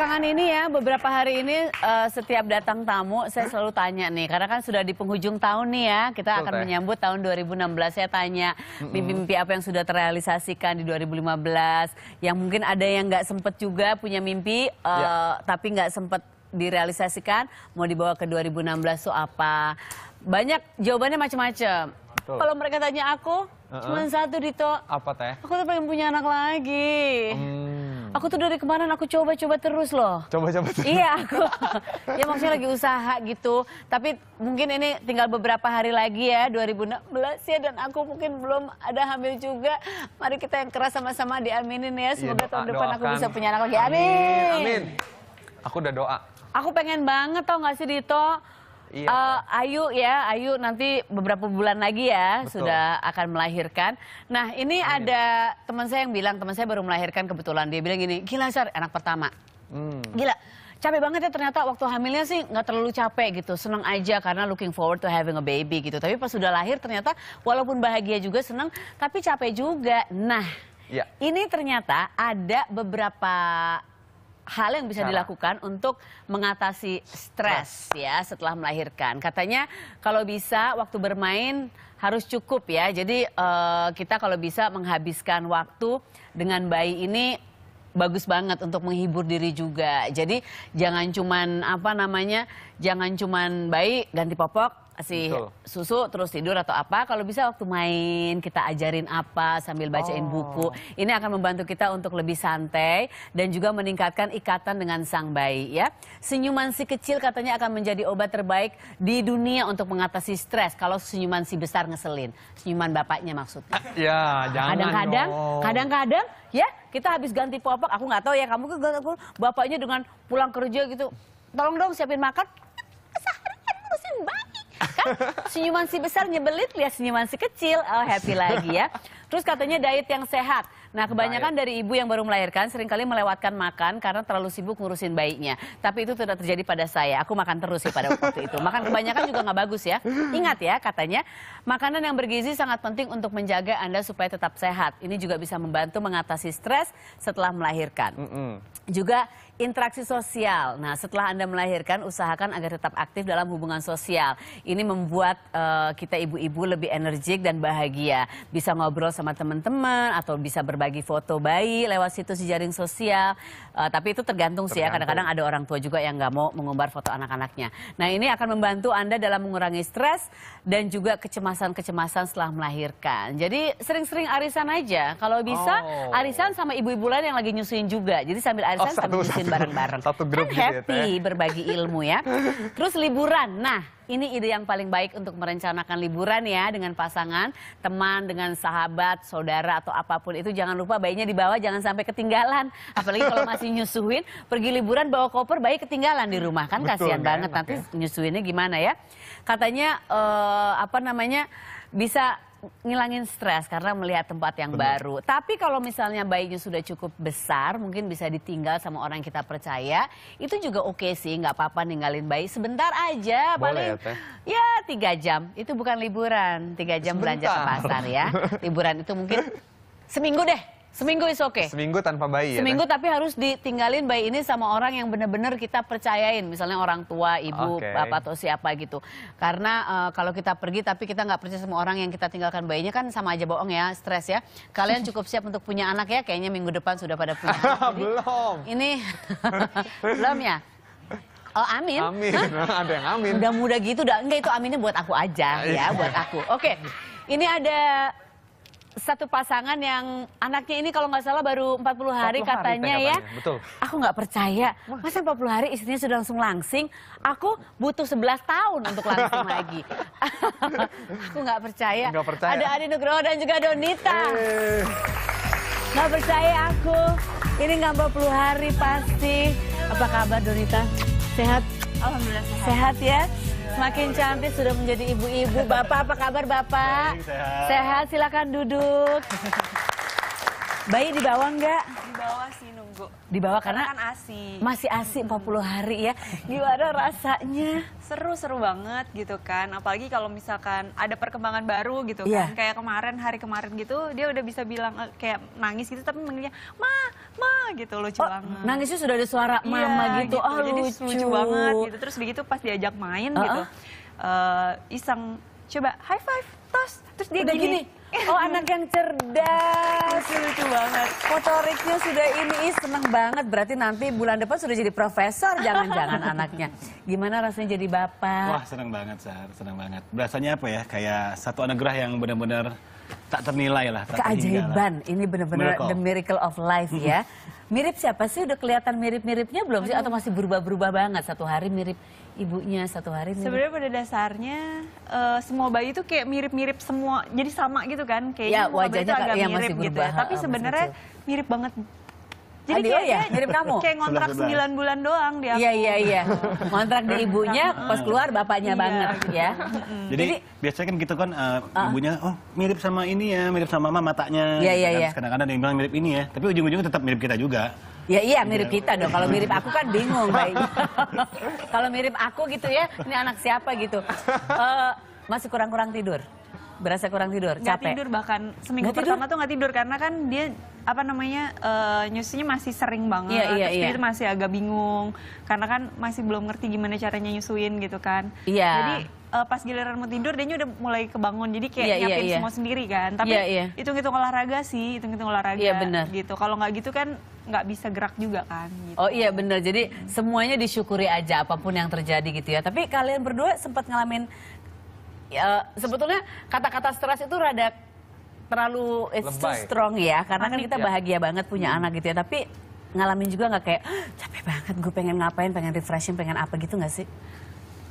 belakangan ini ya, beberapa hari ini uh, setiap datang tamu saya selalu tanya nih, karena kan sudah di penghujung tahun nih ya, kita akan menyambut tahun 2016. Saya tanya mimpi-mimpi apa yang sudah terrealisasikan di 2015, yang mungkin ada yang nggak sempet juga punya mimpi, uh, ya. tapi nggak sempet direalisasikan, mau dibawa ke 2016 so apa? Banyak jawabannya macam-macam. Kalau mereka tanya aku, uh -uh. cuma satu Dito. Apa teh? Aku tuh pengen punya anak lagi. Hmm. Aku tuh dari kemarin aku coba-coba terus loh. Coba-coba terus. Iya, aku. ya maksudnya lagi usaha gitu. Tapi mungkin ini tinggal beberapa hari lagi ya 2016 ya dan aku mungkin belum ada hamil juga. Mari kita yang keras sama-sama diaminin ya. Iya, Semoga ya, doa, tahun depan aku bisa punya anak lagi. Amin. Amin. Amin. Aku udah doa. Aku pengen banget tau gak sih Dito Iya. Uh, Ayu ya, Ayu nanti beberapa bulan lagi ya Betul. sudah akan melahirkan. Nah ini Amin. ada teman saya yang bilang, teman saya baru melahirkan kebetulan. Dia bilang gini, gila Sar, anak pertama. Hmm. Gila, capek banget ya ternyata waktu hamilnya sih nggak terlalu capek gitu. Senang aja karena looking forward to having a baby gitu. Tapi pas sudah lahir ternyata walaupun bahagia juga senang, tapi capek juga. Nah, ya. ini ternyata ada beberapa hal yang bisa dilakukan untuk mengatasi stres ya setelah melahirkan. Katanya kalau bisa waktu bermain harus cukup ya. Jadi uh, kita kalau bisa menghabiskan waktu dengan bayi ini bagus banget untuk menghibur diri juga. Jadi jangan cuman apa namanya, jangan cuman bayi ganti popok kasih Betul. susu terus tidur atau apa. Kalau bisa waktu main kita ajarin apa sambil bacain oh. buku. Ini akan membantu kita untuk lebih santai dan juga meningkatkan ikatan dengan sang bayi ya. Senyuman si kecil katanya akan menjadi obat terbaik di dunia untuk mengatasi stres. Kalau senyuman si besar ngeselin, senyuman bapaknya maksudnya. Ya, jangan. Kadang-kadang, kadang-kadang ya kita habis ganti popok, aku nggak tahu ya kamu ke bapaknya dengan pulang kerja gitu. Tolong dong siapin makan. Seharian ngurusin bapak. Kan senyuman si besar nyebelit lihat senyuman si kecil, oh happy lagi ya. Terus katanya diet yang sehat. Nah kebanyakan dari ibu yang baru melahirkan seringkali melewatkan makan karena terlalu sibuk ngurusin bayinya. Tapi itu tidak terjadi pada saya, aku makan terus sih pada waktu itu. Makan kebanyakan juga nggak bagus ya. Ingat ya katanya, makanan yang bergizi sangat penting untuk menjaga Anda supaya tetap sehat. Ini juga bisa membantu mengatasi stres setelah melahirkan. Juga Interaksi sosial. Nah, setelah Anda melahirkan, usahakan agar tetap aktif dalam hubungan sosial. Ini membuat uh, kita ibu-ibu lebih energik dan bahagia. Bisa ngobrol sama teman-teman atau bisa berbagi foto bayi lewat situs jaring sosial. Uh, tapi itu tergantung, tergantung sih ya. Kadang-kadang ada orang tua juga yang nggak mau mengumbar foto anak-anaknya. Nah, ini akan membantu Anda dalam mengurangi stres dan juga kecemasan-kecemasan setelah melahirkan. Jadi sering-sering arisan aja. Kalau bisa, oh. arisan sama ibu-ibu lain yang lagi nyusuin juga. Jadi sambil arisan oh, sambil nyusuin bareng-bareng. Satu grup kan gitu ya, happy ya, berbagi ilmu ya. Terus liburan. Nah, ini ide yang paling baik untuk merencanakan liburan ya dengan pasangan, teman, dengan sahabat, saudara atau apapun itu jangan lupa bayinya dibawa jangan sampai ketinggalan. Apalagi kalau masih nyusuin, pergi liburan bawa koper bayi ketinggalan di rumah kan Betul, kasihan banget banget nanti ya. nyusuinnya gimana ya. Katanya uh, apa namanya bisa ngilangin stres karena melihat tempat yang Benar. baru. Tapi kalau misalnya bayinya sudah cukup besar, mungkin bisa ditinggal sama orang yang kita percaya, itu juga oke okay sih, nggak apa-apa ninggalin bayi sebentar aja, Boleh, paling ya, ya tiga jam. Itu bukan liburan, tiga jam sebentar. belanja ke pasar ya. Liburan itu mungkin seminggu deh. Seminggu is oke. Okay. Seminggu tanpa bayi. Ya, Seminggu ya, tapi harus ditinggalin bayi ini sama orang yang benar-benar kita percayain, misalnya orang tua, ibu, okay. bapak atau siapa gitu. Karena uh, kalau kita pergi tapi kita nggak percaya sama orang yang kita tinggalkan bayinya kan sama aja bohong ya, stres ya. Kalian cukup siap untuk punya anak ya, kayaknya minggu depan sudah pada punya. belum. Ini belum ya. Oh amin. Amin. Ada yang amin. Udah muda gitu, udah enggak itu aminnya buat aku aja ya, buat aku. Oke, okay. ini ada satu pasangan yang anaknya ini kalau nggak salah baru 40 hari 40 hari katanya ya. Betul. Aku nggak percaya. Masa 40 hari istrinya sudah langsung langsing? Aku butuh 11 tahun untuk langsing lagi. aku nggak percaya. Gak percaya. Ada Adi Nugroho dan juga Donita. Eh. Nggak percaya aku. Ini nggak 40 hari pasti. Apa kabar Donita? Sehat? Alhamdulillah sehat. Sehat ya? Semakin cantik sudah menjadi ibu-ibu. Bapak apa kabar Bapak? Baik, sehat. Sehat, silakan duduk. Bayi di bawah enggak? Di bawah sih nunggu. Di bawah karena, kan ASI. Masih ASI 40 hari ya. Gimana rasanya? Seru-seru banget gitu kan. Apalagi kalau misalkan ada perkembangan baru gitu yeah. kan. Iya. Kayak kemarin hari kemarin gitu dia udah bisa bilang eh, kayak nangis gitu tapi manggilnya, "Ma, ma gitu lucu oh, banget. Nangisnya sudah ada suara mama yeah, gitu. gitu. Oh, Jadi lucu. lucu banget gitu. Terus begitu pas diajak main uh -uh. gitu. Uh, iseng coba high five, tos. Terus dia udah gini. gini. Oh anak yang cerdas. Lucu banget. Motoriknya sudah ini, is seneng banget. Berarti nanti bulan depan sudah jadi profesor, jangan-jangan anaknya. Gimana rasanya jadi bapak? Wah seneng banget, Sar. Seneng banget. Berasanya apa ya, kayak satu anugerah yang benar-benar tak ternilai lah. Tak Keajaiban, lah. ini benar-benar the miracle of life ya. Mm-hmm. Mirip siapa sih? Udah kelihatan mirip-miripnya belum sih? Atau masih berubah-berubah banget? Satu hari mirip ibunya, satu hari mirip. Sebenarnya pada dasarnya uh, semua bayi itu kayak mirip-mirip semua, jadi sama gitu kan? Kayaknya ya, wajahnya agak iya, mirip masih berubah, gitu. Ya. Tapi ah, sebenarnya mirip banget jadi Adik, kayak, oh ya, mirip kamu. Kayak ngontrak sembilan 9 bulan doang dia. Iya iya iya. Ngontrak di ibunya, iya. pas keluar bapaknya iya. banget ya. Jadi, Jadi biasanya kan gitu kan uh, uh, ibunya oh mirip sama ini ya, mirip sama mama matanya. Iya gitu iya kan. iya. Kadang-kadang ada yang bilang mirip ini ya, tapi ujung-ujungnya tetap mirip kita juga. Ya iya gitu mirip kan. kita dong. Kalau mirip aku kan bingung baik. Kalau mirip aku gitu ya, ini anak siapa gitu. Uh, masih kurang-kurang tidur berasa kurang tidur gak capek tidur bahkan seminggu gak pertama tuh nggak tidur karena kan dia apa namanya uh, eh, nyusunya masih sering banget yeah, yeah, terus yeah. dia iya. masih agak bingung karena kan masih belum ngerti gimana caranya nyusuin gitu kan yeah. jadi uh, pas giliran mau tidur dia udah mulai kebangun jadi kayak yeah, iya, nyiapin yeah, yeah. semua sendiri kan tapi yeah, yeah. itu olahraga sih itu ngitung olahraga yeah, bener. gitu kalau nggak gitu kan nggak bisa gerak juga kan gitu. oh iya bener jadi semuanya disyukuri aja apapun yang terjadi gitu ya tapi kalian berdua sempat ngalamin ya, sebetulnya kata-kata stres itu rada terlalu it's Lebay. too strong ya karena kan kita iya. bahagia banget punya hmm. anak gitu ya tapi ngalamin juga nggak kayak capek banget gue pengen ngapain pengen refreshing pengen apa gitu nggak sih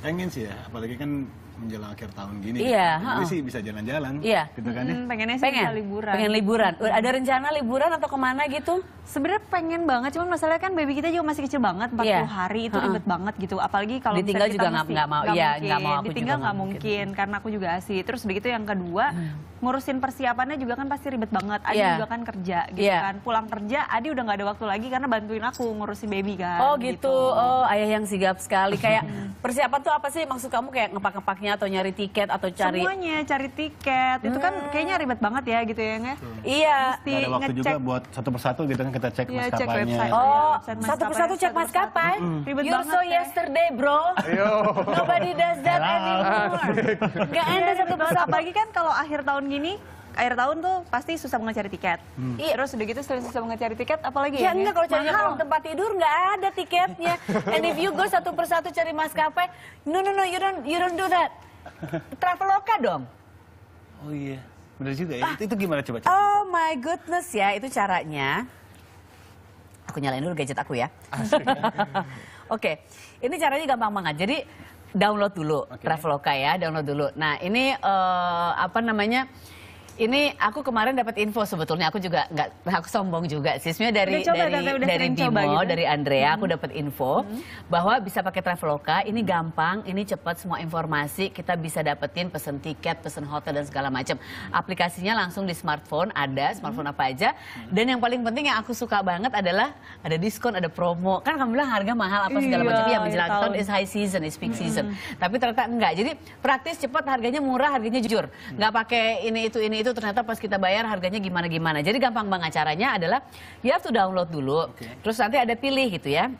pengen sih ya apalagi kan menjelang akhir tahun gini. Ya. Iya. Gue sih bisa jalan-jalan. Iya. Gitu kan ya. Hmm, pengennya sih pengen. liburan. Pengen liburan. Ada rencana liburan atau kemana gitu? Sebenarnya pengen banget, cuman masalahnya kan baby kita juga masih kecil banget, 40 yeah. hari itu ribet banget gitu. Apalagi kalau ditinggal juga nggak mau, iya nggak mau aku ditinggal nggak mungkin gitu. karena aku juga asih. Terus begitu yang kedua hmm. ngurusin persiapannya juga kan pasti ribet banget. Adi yeah. juga kan kerja gitu yeah. kan. Pulang kerja Adi udah nggak ada waktu lagi karena bantuin aku ngurusin baby kan. Oh gitu. gitu. Oh ayah yang sigap sekali. Kayak hmm. persiapan tuh apa sih maksud kamu kayak ngepak-ngepaknya tiketnya atau nyari tiket atau cari semuanya cari tiket hmm. itu kan hmm. kayaknya ribet banget ya gitu ya nggak iya Mesti ada waktu juga buat satu persatu gitu kan kita cek ya, maskapainya cek oh, website, oh ya, satu persatu cek maskapai mm -hmm. ribet you're banget so ya. yesterday bro nobody does that anymore nggak ada satu iya, persatu apalagi kan kalau akhir tahun gini akhir tahun tuh pasti susah banget cari tiket. Hmm. Iya, terus udah gitu selain susah banget cari tiket, apalagi ya? Ya enggak, kalau cari kalau tempat tidur nggak ada tiketnya. And if you go satu persatu cari maskapai, no no no, you don't you don't do that. Traveloka dong. Oh iya, bener juga ya. Ah. Itu, itu gimana coba? Oh my goodness ya, itu caranya. Aku nyalain dulu gadget aku ya. Oke, okay. ini caranya gampang banget. Jadi download dulu okay. Traveloka ya, download dulu. Nah ini uh, apa namanya? ini aku kemarin dapat info sebetulnya aku juga nggak aku sombong juga sih. Sebenarnya dari coba, dari udah dari Bimo, gitu. dari Andrea hmm. aku dapat info hmm. bahwa bisa pakai Traveloka, ini gampang, ini cepat semua informasi kita bisa dapetin pesen tiket, pesen hotel dan segala macam. Aplikasinya langsung di smartphone ada, smartphone hmm. apa aja. Dan yang paling penting yang aku suka banget adalah ada diskon, ada promo. Kan kamu bilang harga mahal apa segala iya, macam. Ya menjelang iya, tahun is high season, is peak season. Hmm. Tapi ternyata enggak. Jadi praktis, cepat, harganya murah, harganya jujur. Hmm. Nggak pakai ini itu ini itu itu ternyata pas kita bayar harganya gimana-gimana. Jadi gampang banget caranya adalah ya have download dulu. Okay. Terus nanti ada pilih gitu ya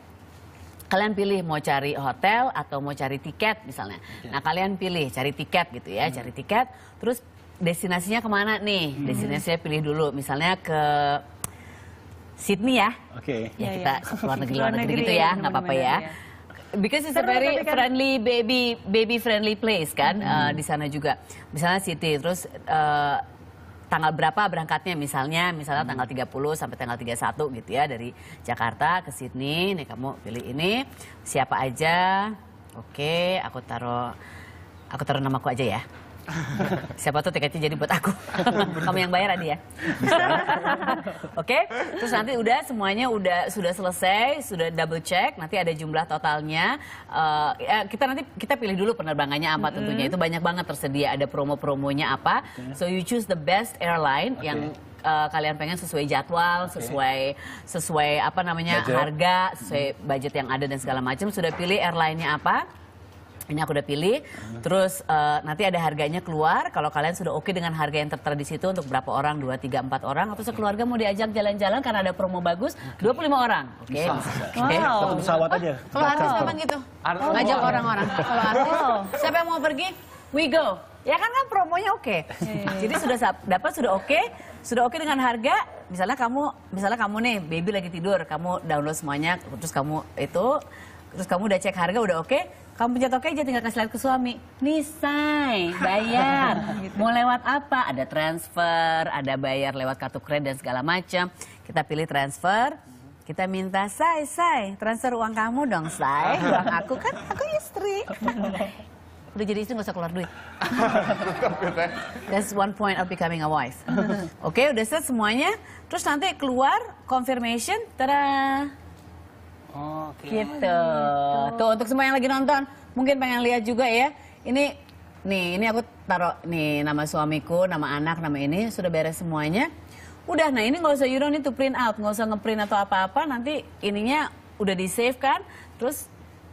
kalian pilih mau cari hotel atau mau cari tiket misalnya. Okay. Nah kalian pilih cari tiket gitu ya, hmm. cari tiket. Terus destinasinya kemana nih? Hmm. Destinasinya pilih dulu, misalnya ke Sydney ya. Oke. Okay. Ya, ya kita ya. luar negeri luar negeri gitu ya, ya nggak apa-apa ya. Iya. Because it's a very kan friendly baby baby friendly place kan hmm. uh, di sana juga. Misalnya Sydney, terus uh, tanggal berapa berangkatnya misalnya misalnya hmm. tanggal 30 sampai tanggal 31 gitu ya dari Jakarta ke Sydney nih kamu pilih ini siapa aja oke aku taruh aku taruh namaku aja ya Siapa tuh tiketnya jadi buat aku. Kamu yang bayar Adi ya. Oke, okay? terus nanti udah semuanya udah sudah selesai, sudah double check, nanti ada jumlah totalnya. Uh, kita nanti kita pilih dulu penerbangannya apa tentunya. Mm -hmm. Itu banyak banget tersedia ada promo-promonya apa. Okay. So you choose the best airline okay. yang uh, kalian pengen sesuai jadwal, okay. sesuai sesuai apa namanya budget. harga, sesuai mm-hmm. budget yang ada dan segala macam. Sudah pilih airline-nya apa? ini aku udah pilih. Terus uh, nanti ada harganya keluar. Kalau kalian sudah oke okay dengan harga yang tertera di situ untuk berapa orang? 2, 3, 4 orang atau sekeluarga mau diajak jalan-jalan karena ada promo bagus, 25 orang. Oke. Okay. Bisa. Wow. Satu pesawat aja. Oh, kalau artis memang gitu. Oh. Ngajak orang-orang. Kalau artis, siapa yang mau pergi? We go. Ya kan kan promonya oke. Okay. Iya. Jadi sudah dapat sudah oke, okay, sudah oke okay dengan harga. Misalnya kamu misalnya kamu nih baby lagi tidur, kamu download semuanya terus kamu itu terus kamu udah cek harga udah oke okay, kamu punya oke aja tinggal kasih lihat ke suami nih bayar gitu. mau lewat apa ada transfer ada bayar lewat kartu kredit dan segala macam kita pilih transfer kita minta say say transfer uang kamu dong say uang aku kan aku istri udah jadi istri gak usah keluar duit. That's one point of becoming a wife. Oke, okay, udah set semuanya. Terus nanti keluar confirmation, tada. Oke, okay. gitu. gitu. Tuh untuk semua yang lagi nonton, mungkin pengen lihat juga ya. Ini nih, ini aku taruh nih nama suamiku, nama anak, nama ini sudah beres semuanya. Udah, nah ini nggak usah you don't need to print out, nggak usah ngeprint atau apa-apa. Nanti ininya udah di save kan. Terus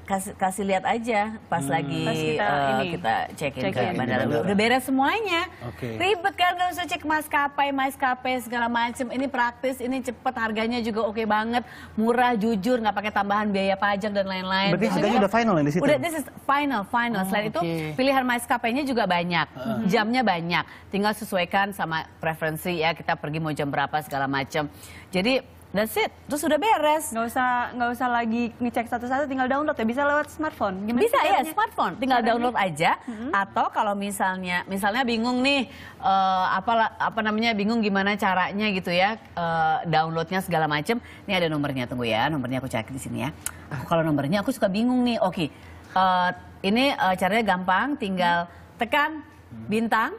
kasih kasih lihat aja pas hmm. lagi pas kita, uh, ini, kita check in check ke bandara udah, udah beres semuanya okay. ribet kan gak usah cek maskapai maskapai segala macam ini praktis ini cepet harganya juga oke okay banget murah jujur nggak pakai tambahan biaya pajak dan lain-lain berarti harganya udah final di situ udah this is final final oh, selain okay. itu pilihan maskapainya juga banyak uh. jamnya banyak tinggal sesuaikan sama preferensi ya kita pergi mau jam berapa segala macam jadi That's it. Terus sudah beres. Nggak usah nggak usah lagi ngecek satu-satu, tinggal download ya. Bisa lewat smartphone. Gimana Bisa ya smartphone. Tinggal caranya? download aja. Hmm. Atau kalau misalnya misalnya bingung nih uh, apa apa namanya bingung gimana caranya gitu ya uh, downloadnya segala macem. Ini ada nomornya tunggu ya. Nomornya aku cek di sini ya. Aku kalau nomornya aku suka bingung nih. Oke. Okay. Uh, eh, ini uh, caranya gampang. Tinggal tekan bintang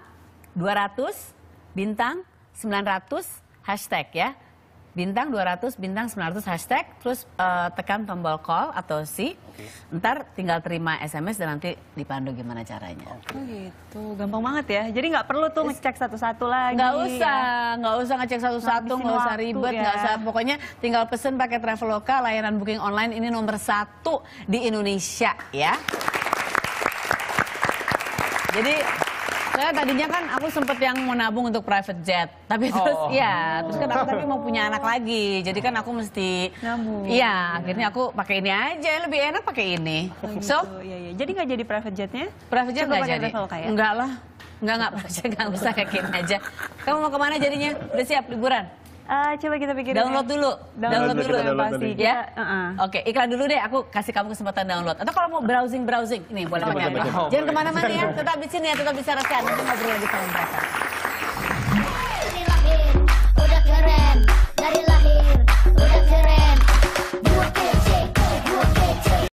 200 bintang 900 hashtag ya bintang 200 bintang 900 hashtag terus uh, tekan tombol call atau si okay. ntar tinggal terima SMS dan nanti dipandu gimana caranya. Okay. Oh gitu, gampang banget ya. Jadi nggak perlu tuh ngecek satu-satu lagi. Nggak usah, ya. nggak ya. usah ngecek satu-satu, nggak usah ribet, nggak ya. usah. Pokoknya tinggal pesen pakai Traveloka, layanan booking online ini nomor satu di Indonesia ya. Jadi saya tadinya kan aku sempet yang mau nabung untuk private jet, tapi oh. terus ya, terus kan aku tapi mau punya anak lagi, jadi kan aku mesti nabung. Iya, akhirnya aku pakai ini aja, lebih enak pakai ini. Oh, gitu. So, ya. jadi nggak jadi private jetnya? Private jet nggak jadi. Enggak ya? lah, enggak enggak, nggak usah kayak aja. Kamu mau kemana jadinya? Udah siap liburan? Uh, coba kita pikir ya. download dulu. Download, download dulu yang pasti ya. Uh -uh. Oke, okay, iklan dulu deh aku kasih kamu kesempatan download. Atau kalau mau browsing-browsing, ini boleh pakai. Jangan kemana mana ya, tetap di sini ya, tetap bisa Sarasan. Nanti ngobrol lagi sama mereka.